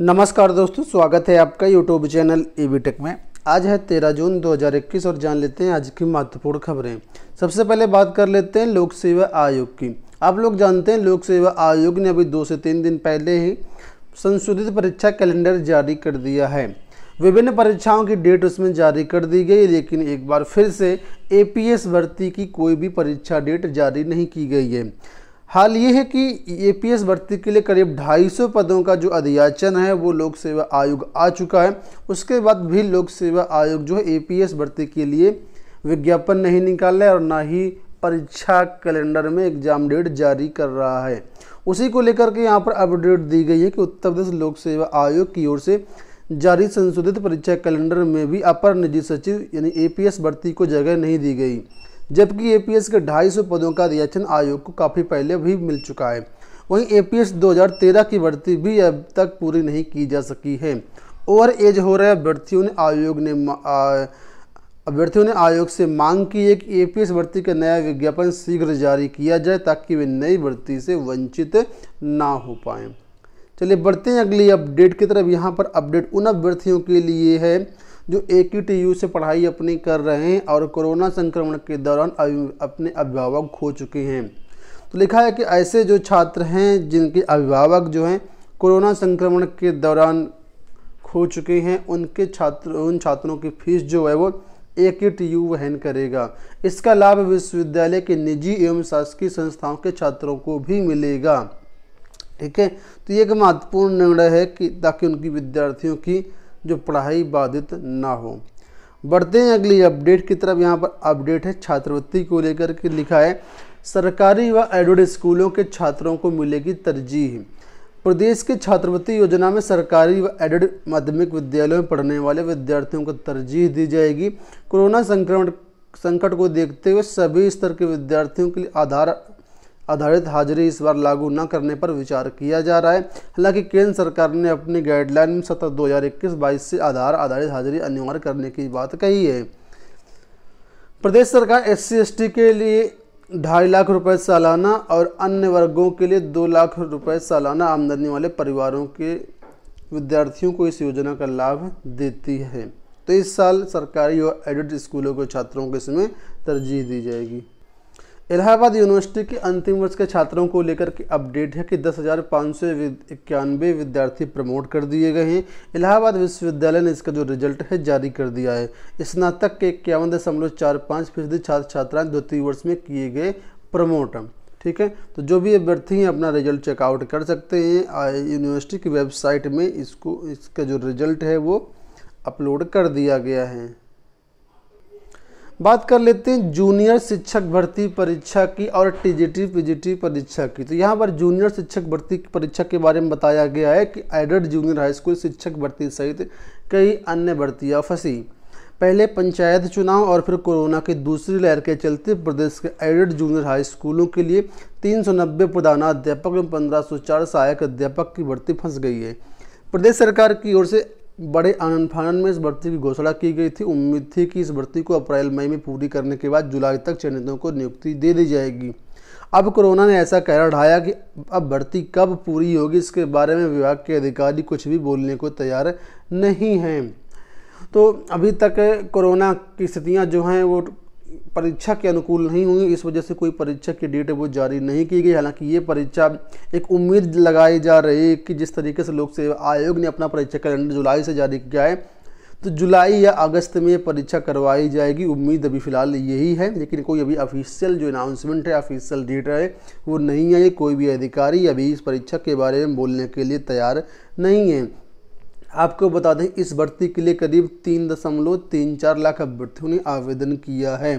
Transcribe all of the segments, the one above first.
नमस्कार दोस्तों स्वागत है आपका यूट्यूब चैनल ईवीटेक e में आज है तेरह जून 2021 और जान लेते हैं आज की महत्वपूर्ण खबरें सबसे पहले बात कर लेते हैं लोक सेवा आयोग की आप लोग जानते हैं लोक सेवा आयोग ने अभी दो से तीन दिन पहले ही संशोधित परीक्षा कैलेंडर जारी कर दिया है विभिन्न परीक्षाओं की डेट उसमें जारी कर दी गई लेकिन एक बार फिर से एपीएस भर्ती की कोई भी परीक्षा डेट जारी नहीं की गई है हाल ये है कि एपीएस भर्ती के लिए करीब 250 पदों का जो अधियाचन है वो लोक सेवा आयोग आ चुका है उसके बाद भी लोक सेवा आयोग जो है एपीएस भर्ती के लिए विज्ञापन नहीं निकाल रहा है और ना ही परीक्षा कैलेंडर में एग्जाम डेट जारी कर रहा है उसी को लेकर के यहाँ पर अपडेट दी गई है कि उत्तर प्रदेश लोक सेवा आयोग की ओर से जारी संशोधित परीक्षा कैलेंडर में भी अपर निजी सचिव यानी एपीएस भर्ती को जगह नहीं दी गई जबकि ए के ढाई पदों का रिएक्शन आयोग को काफ़ी पहले भी मिल चुका है वहीं ए 2013 की भर्ती भी अब तक पूरी नहीं की जा सकी है ओवर एज हो रहे अभ्यर्थियों ने आयोग ने अभ्यर्थियों ने आयोग से मांग की है कि एस भर्ती का नया विज्ञापन शीघ्र जारी किया जाए ताकि वे नई भर्ती से वंचित ना हो पाएँ चलिए बढ़ते हैं अगली अपडेट की तरफ यहाँ पर अपडेट उन अभ्यर्थियों के लिए है जो एक ही टी से पढ़ाई अपनी कर रहे हैं और कोरोना संक्रमण के दौरान अपने अभिभावक खो चुके हैं तो लिखा है कि ऐसे जो छात्र हैं जिनके अभिभावक जो हैं कोरोना संक्रमण के दौरान खो चुके हैं उनके छात्र उन छात्रों की फीस जो है वो एक ही टी वहन करेगा इसका लाभ विश्वविद्यालय के निजी एवं शासकीय संस्थाओं के छात्रों को भी मिलेगा ठीक है तो ये एक महत्वपूर्ण निर्णय है कि ताकि उनकी विद्यार्थियों की जो पढ़ाई बाधित ना हो बढ़ते हैं अगली अपडेट की तरफ यहाँ पर अपडेट है छात्रवृत्ति को लेकर के लिखा है सरकारी व एडेड स्कूलों के छात्रों को मिलेगी तरजीह प्रदेश की छात्रवृत्ति योजना में सरकारी व एडेड माध्यमिक विद्यालयों में पढ़ने वाले विद्यार्थियों को तरजीह दी जाएगी कोरोना संक्रमण संकट को देखते हुए सभी स्तर के विद्यार्थियों के लिए आधार आधारित हाजिरी इस बार लागू न करने पर विचार किया जा रहा है हालांकि केंद्र सरकार ने अपनी गाइडलाइन में सत्र दो हज़ार से आधार आधारित हाजिरी अनिवार्य करने की बात कही है प्रदेश सरकार एस सी के लिए ढाई लाख रुपए सालाना और अन्य वर्गों के लिए दो लाख रुपए सालाना आमदनी वाले परिवारों के विद्यार्थियों को इस योजना का लाभ देती है तो इस साल सरकारी और एडिड स्कूलों के छात्रों को इसमें तरजीह दी जाएगी इलाहाबाद यूनिवर्सिटी के अंतिम वर्ष के छात्रों को लेकर के अपडेट है कि दस हज़ार पाँच सौ इक्यानवे विद्यार्थी प्रमोट कर दिए गए हैं इलाहाबाद विश्वविद्यालय ने इसका जो रिजल्ट है जारी कर दिया है स्नातक के इक्यावन दशमलव चार पाँच फीसदी छात्र छात्राएं द्वितीय वर्ष में किए गए प्रमोट ठीक है तो जो भी अभ्यर्थी हैं अपना रिजल्ट चेकआउट कर सकते हैं यूनिवर्सिटी की वेबसाइट में इसको इसका जो रिजल्ट है वो अपलोड कर दिया गया है बात कर लेते हैं जूनियर शिक्षक भर्ती परीक्षा की और टीजीटी पीजीटी परीक्षा की तो यहाँ पर जूनियर शिक्षक भर्ती परीक्षा के बारे में बताया गया है कि एडेड जूनियर हाई स्कूल शिक्षक भर्ती सहित कई अन्य भर्तियाँ फंसी पहले पंचायत चुनाव और फिर कोरोना की दूसरी लहर के चलते प्रदेश के एडेड जूनियर हाई स्कूलों के लिए तीन सौ नब्बे प्रधानाध्यापक एवं पंद्रह सौ चार सहायक अध्यापक की भर्ती फंस गई है प्रदेश सरकार की ओर से बड़े आनंद फानन में इस भर्ती की घोषणा की गई थी उम्मीद थी कि इस भर्ती को अप्रैल मई में पूरी करने के बाद जुलाई तक चयनितों को नियुक्ति दे दी जाएगी अब कोरोना ने ऐसा कहर ढाया कि अब भर्ती कब पूरी होगी इसके बारे में विभाग के अधिकारी कुछ भी बोलने को तैयार नहीं हैं तो अभी तक कोरोना की स्थितियां जो हैं वो परीक्षा के अनुकूल नहीं हुई इस वजह से कोई परीक्षा की डेट वो जारी नहीं की गई हालांकि ये परीक्षा एक उम्मीद लगाई जा रही है कि जिस तरीके से लोक सेवा आयोग ने अपना परीक्षा कैलेंडर जुलाई से जारी किया है तो जुलाई या अगस्त में परीक्षा करवाई जाएगी उम्मीद अभी फ़िलहाल यही है लेकिन कोई अभी ऑफिशियल जो अनाउंसमेंट है ऑफिशियल डेट है वो नहीं है कोई भी अधिकारी अभी इस परीक्षा के बारे में बोलने के लिए तैयार नहीं है आपको बता दें इस भर्ती के लिए करीब तीन दशमलव तीन चार लाख अभ्यर्थियों ने आवेदन किया है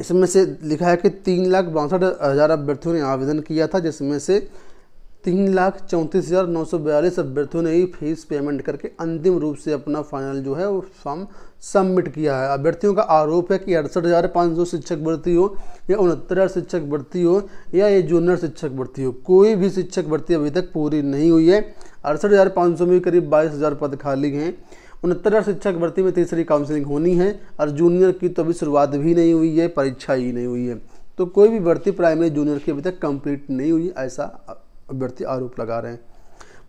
इसमें से लिखा है कि तीन लाख बासठ हज़ार अभ्यर्थियों ने आवेदन किया था जिसमें से तीन लाख चौंतीस हज़ार नौ सौ बयालीस अभ्यर्थियों ने ही फीस पेमेंट करके अंतिम रूप से अपना फाइनल जो है वो फॉर्म सबमिट किया है अभ्यर्थियों का आरोप है कि अड़सठ हज़ार पाँच सौ शिक्षक भर्ती हो या उनहत्तर हज़ार शिक्षक भर्ती हो या ये जूनियर शिक्षक भर्ती हो कोई भी शिक्षक भर्ती अभी तक पूरी नहीं हुई है अड़सठ हज़ार पाँच सौ में करीब बाईस हज़ार पद खाली हैं उनहत्तर हज़ार शिक्षक भर्ती में तीसरी काउंसलिंग होनी है और जूनियर की तो अभी शुरुआत भी नहीं हुई है परीक्षा ही नहीं हुई है तो कोई भी भर्ती प्राइमरी जूनियर की अभी तक कंप्लीट नहीं हुई ऐसा अभ्यर्थी आरोप लगा रहे हैं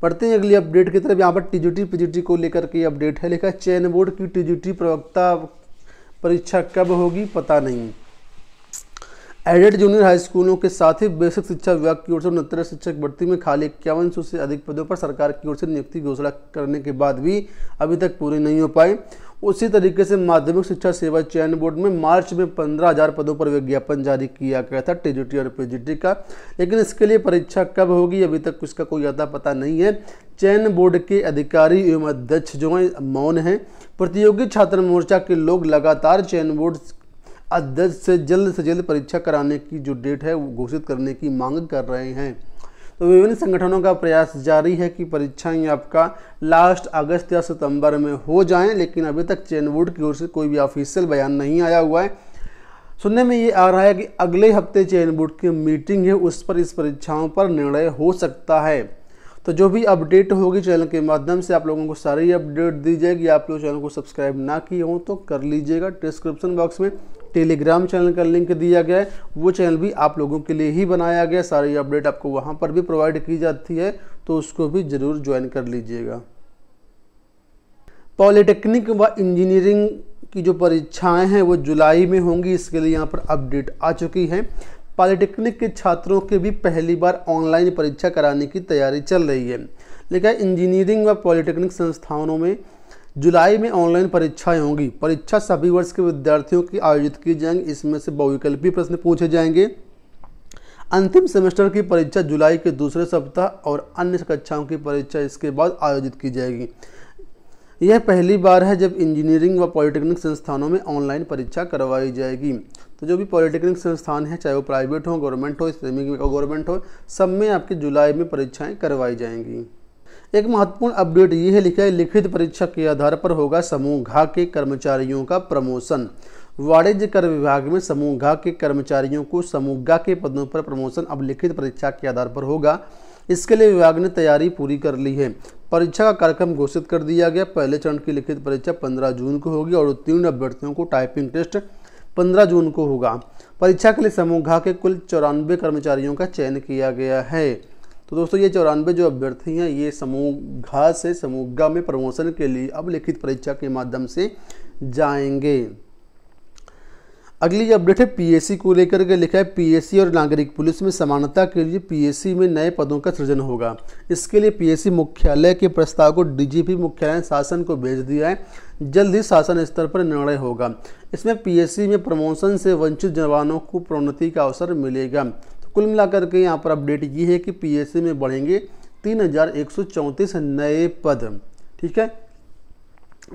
पढ़ते हैं अगली अपडेट की तरफ यहाँ पर टीजीटी पीजीटी को लेकर के अपडेट है लिखा चयन बोर्ड की टीजीटी प्रवक्ता परीक्षा कब होगी पता नहीं एडेड जूनियर हाई स्कूलों के साथ ही बेसिक शिक्षा विभाग की ओर से उनहत्तर शिक्षक भर्ती में खाली इक्यावन सौ से अधिक पदों पर सरकार की ओर से नियुक्ति घोषणा करने के बाद भी अभी तक पूरी नहीं हो पाई उसी तरीके से माध्यमिक शिक्षा सेवा चयन बोर्ड में मार्च में पंद्रह हजार पदों पर विज्ञापन जारी किया गया था टीजीटी और पीजीटी का लेकिन इसके लिए परीक्षा कब होगी अभी तक इसका कोई अता पता नहीं है चयन बोर्ड के अधिकारी एवं अध्यक्ष जो हैं मौन हैं प्रतियोगी छात्र मोर्चा के लोग लगातार चयन बोर्ड अध्यक्ष से जल्द से जल्द परीक्षा कराने की जो डेट है वो घोषित करने की मांग कर रहे हैं तो विभिन्न संगठनों का प्रयास जारी है कि परीक्षाएं आपका लास्ट अगस्त या सितंबर में हो जाएं लेकिन अभी तक चैन बोर्ड की ओर से कोई भी ऑफिशियल बयान नहीं आया हुआ है सुनने में ये आ रहा है कि अगले हफ्ते चैन बोर्ड की मीटिंग है उस पर इस परीक्षाओं पर निर्णय हो सकता है तो जो भी अपडेट होगी चैनल के माध्यम से आप लोगों को सारी अपडेट दी जाएगी आप लोग चैनल को सब्सक्राइब ना किए हों तो कर लीजिएगा डिस्क्रिप्शन बॉक्स में टेलीग्राम चैनल का लिंक दिया गया है वो चैनल भी आप लोगों के लिए ही बनाया गया सारी अपडेट आपको वहाँ पर भी प्रोवाइड की जाती है तो उसको भी ज़रूर ज्वाइन कर लीजिएगा पॉलिटेक्निक व इंजीनियरिंग की जो परीक्षाएं हैं वो जुलाई में होंगी इसके लिए यहाँ पर अपडेट आ चुकी है पॉलिटेक्निक के छात्रों के भी पहली बार ऑनलाइन परीक्षा कराने की तैयारी चल रही है लेकिन इंजीनियरिंग व पॉलिटेक्निक संस्थानों में जुलाई में ऑनलाइन परीक्षाएं होंगी परीक्षा सभी वर्ष के विद्यार्थियों की आयोजित की जाएंगी इसमें से बहुविकल्पी प्रश्न पूछे जाएंगे अंतिम सेमेस्टर की परीक्षा जुलाई के दूसरे सप्ताह और अन्य कक्षाओं की परीक्षा इसके बाद आयोजित की जाएगी यह पहली बार है जब इंजीनियरिंग व पॉलिटेक्निक संस्थानों में ऑनलाइन परीक्षा करवाई जाएगी तो जो भी पॉलिटेक्निक संस्थान है चाहे वो प्राइवेट हो गवर्नमेंट हो सेमी गवर्नमेंट हो सब में आपकी जुलाई में परीक्षाएं करवाई जाएंगी एक महत्वपूर्ण अपडेट ये है लिखा है लिखित परीक्षा के आधार पर होगा समूह घा के कर्मचारियों का प्रमोशन वाणिज्य कर विभाग में समूह घा के कर्मचारियों को समूह घा के पदों पर प्रमोशन अब लिखित परीक्षा के आधार पर होगा इसके लिए विभाग ने तैयारी पूरी कर ली है परीक्षा का कार्यक्रम घोषित कर दिया गया पहले चरण की लिखित परीक्षा 15 जून को होगी और उत्तीर्ण अभ्यर्थियों को टाइपिंग टेस्ट 15 जून को होगा परीक्षा के लिए समूह घा के कुल चौरानवे कर्मचारियों का चयन किया गया है तो दोस्तों ये चौरानवे जो अभ्यर्थी हैं ये समूह घास से समूह ग में प्रमोशन के लिए अब लिखित परीक्षा के माध्यम से जाएंगे अगली अपडेट है पीएससी को लेकर के लिखा है पीएससी और नागरिक पुलिस में समानता के लिए पीएससी में नए पदों का सृजन होगा इसके लिए पीएससी मुख्यालय के प्रस्ताव को डीजीपी मुख्यालय शासन को भेज दिया है जल्द ही शासन स्तर पर निर्णय होगा इसमें पीएससी में प्रमोशन से वंचित जवानों को प्रोन्नति का अवसर मिलेगा कुल मिलाकर के यहाँ पर अपडेट ये है कि पीएससी में बढ़ेंगे तीन नए पद ठीक है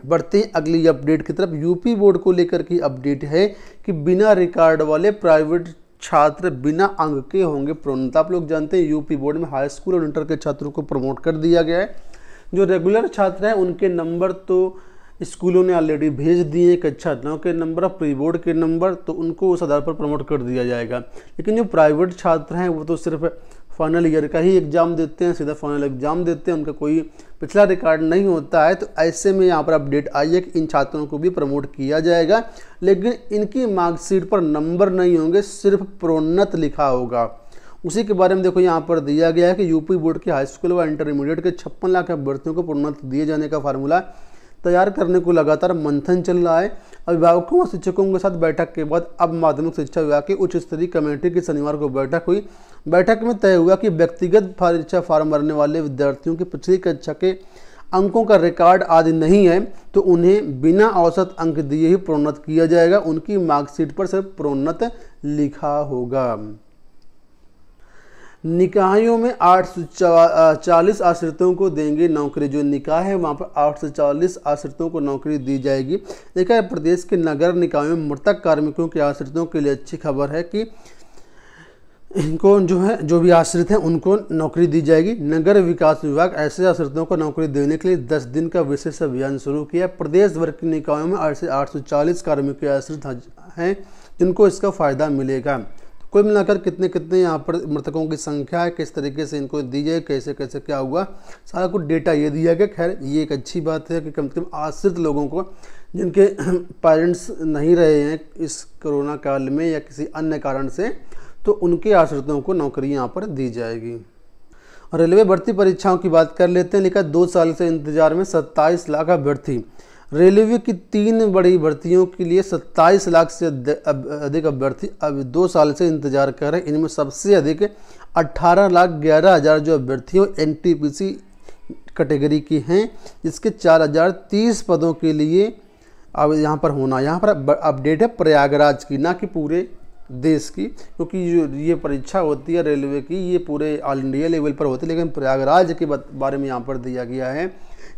बढ़ते हैं अगली अपडेट की तरफ यूपी बोर्ड को लेकर की अपडेट है कि बिना रिकॉर्ड वाले प्राइवेट छात्र बिना अंग के होंगे प्रोन्नत आप लोग जानते हैं यूपी बोर्ड में हाई स्कूल और इंटर के छात्रों को प्रमोट कर दिया गया है जो रेगुलर छात्र हैं उनके नंबर तो स्कूलों ने ऑलरेडी भेज दिए कक्षा अच्छा, नौ के नंबर और प्री बोर्ड के नंबर तो उनको उस आधार पर प्रमोट कर दिया जाएगा लेकिन जो प्राइवेट छात्र हैं वो तो सिर्फ फाइनल ईयर का ही एग्ज़ाम देते हैं सीधा फाइनल एग्ज़ाम देते हैं उनका कोई पिछला रिकॉर्ड नहीं होता है तो ऐसे में यहाँ पर अपडेट आई है कि इन छात्रों को भी प्रमोट किया जाएगा लेकिन इनकी मार्कशीट पर नंबर नहीं होंगे सिर्फ प्रोन्नत लिखा होगा उसी के बारे में देखो यहाँ पर दिया गया है कि यूपी बोर्ड के हाई स्कूल व इंटरमीडिएट के छप्पन लाख अभ्यर्थियों को प्रोन्नत दिए जाने का फार्मूला तैयार करने को लगातार मंथन चल रहा है अभिभावकों और शिक्षकों के साथ बैठक के बाद अब माध्यमिक शिक्षा विभाग की उच्च स्तरीय कमेटी की शनिवार को बैठक हुई बैठक में तय हुआ कि व्यक्तिगत परीक्षा फार्म भरने वाले विद्यार्थियों की पिछली कक्षा के अंकों का रिकॉर्ड आदि नहीं है तो उन्हें बिना औसत अंक दिए ही प्रोन्नत किया जाएगा उनकी मार्कशीट पर सिर्फ प्रोन्नत लिखा होगा निकायों में आठ सौ चालीस आश्रितों को देंगे नौकरी जो निकाय है वहाँ पर आठ सौ चालीस आश्रितों को नौकरी दी जाएगी देखा प्रदेश के नगर निकायों में मृतक कार्मिकों के आश्रितों के लिए अच्छी खबर है कि इनको जो है जो भी आश्रित हैं उनको नौकरी दी जाएगी नगर विकास विभाग ऐसे आश्रितों को नौकरी देने के लिए 10 दिन का विशेष अभियान शुरू किया प्रदेश भर के निकायों में आठ सौ चालीस कार्मिक आश्रित हैं जिनको इसका फायदा मिलेगा कुल मिलाकर कितने कितने यहाँ पर मृतकों की संख्या है किस तरीके से इनको दी जाए कैसे कैसे क्या हुआ सारा कुछ डेटा ये दिया गया खैर ये एक अच्छी बात है कि कम से कम आश्रित लोगों को जिनके पेरेंट्स नहीं रहे हैं इस कोरोना काल में या किसी अन्य कारण से तो उनके आश्रितों को नौकरी यहाँ पर दी जाएगी रेलवे भर्ती परीक्षाओं की बात कर लेते हैं लिखा दो साल से इंतजार में सत्ताईस लाख अभ्यर्थी रेलवे की तीन बड़ी भर्तियों के लिए 27 लाख से अधिक अभ्यर्थी अब दो साल से इंतजार कर रहे हैं इनमें सबसे अधिक अट्ठारह लाख ग्यारह हज़ार जो अभ्यर्थियों एन कैटेगरी की हैं जिसके चार हज़ार तीस पदों के लिए अब यहाँ पर होना यहाँ पर अपडेट है प्रयागराज की ना कि पूरे देश की क्योंकि तो ये परीक्षा होती है रेलवे की ये पूरे ऑल इंडिया लेवल पर होती है लेकिन प्रयागराज के बारे में यहाँ पर दिया गया है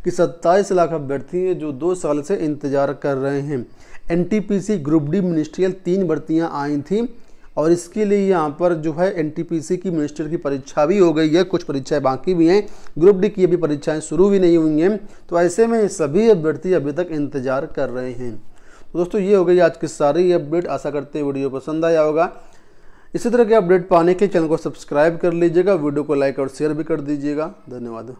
कि 27 लाख अभ्यर्थी हैं जो दो साल से इंतजार कर रहे हैं एनटीपीसी ग्रुप डी मिनिस्ट्रियल तीन भर्तियाँ आई थी और इसके लिए यहाँ पर जो है एनटीपीसी की मिनिस्टर की परीक्षा भी हो गई है कुछ परीक्षाएं बाकी भी हैं ग्रुप डी की अभी परीक्षाएं शुरू भी नहीं हुई हैं तो ऐसे में सभी अभ्यर्थी अभी तक इंतजार कर रहे हैं तो दोस्तों ये हो गई आज की सारी अपडेट आशा करते हैं वीडियो पसंद आया होगा इसी तरह के अपडेट पाने के चैनल को सब्सक्राइब कर लीजिएगा वीडियो को लाइक और शेयर भी कर दीजिएगा धन्यवाद